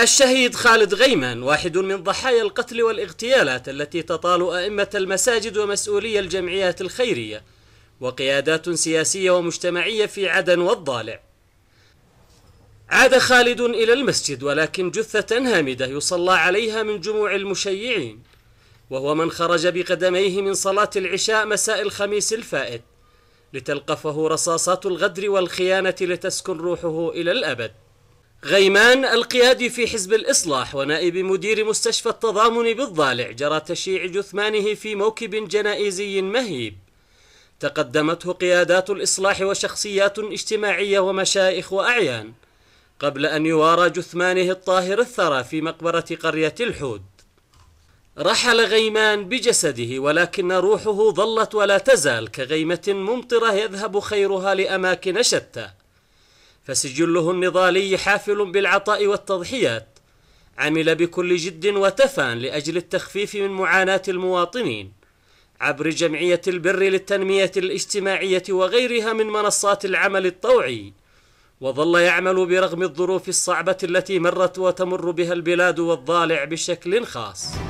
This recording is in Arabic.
الشهيد خالد غيمان واحد من ضحايا القتل والاغتيالات التي تطال أئمة المساجد ومسؤولي الجمعيات الخيرية وقيادات سياسية ومجتمعية في عدن والضالع عاد خالد إلى المسجد ولكن جثة هامدة يصلى عليها من جموع المشيعين وهو من خرج بقدميه من صلاة العشاء مساء الخميس الفائت لتلقفه رصاصات الغدر والخيانة لتسكن روحه إلى الأبد غيمان القيادي في حزب الإصلاح ونائب مدير مستشفى التضامن بالضالع جرى تشييع جثمانه في موكب جنائزي مهيب تقدمته قيادات الإصلاح وشخصيات اجتماعية ومشايخ وأعيان قبل أن يوارى جثمانه الطاهر الثرى في مقبرة قرية الحود رحل غيمان بجسده ولكن روحه ظلت ولا تزال كغيمة ممطرة يذهب خيرها لأماكن شتى فسجله النضالي حافل بالعطاء والتضحيات عمل بكل جد وتفان لأجل التخفيف من معاناة المواطنين عبر جمعية البر للتنمية الاجتماعية وغيرها من منصات العمل الطوعي وظل يعمل برغم الظروف الصعبة التي مرت وتمر بها البلاد والضالع بشكل خاص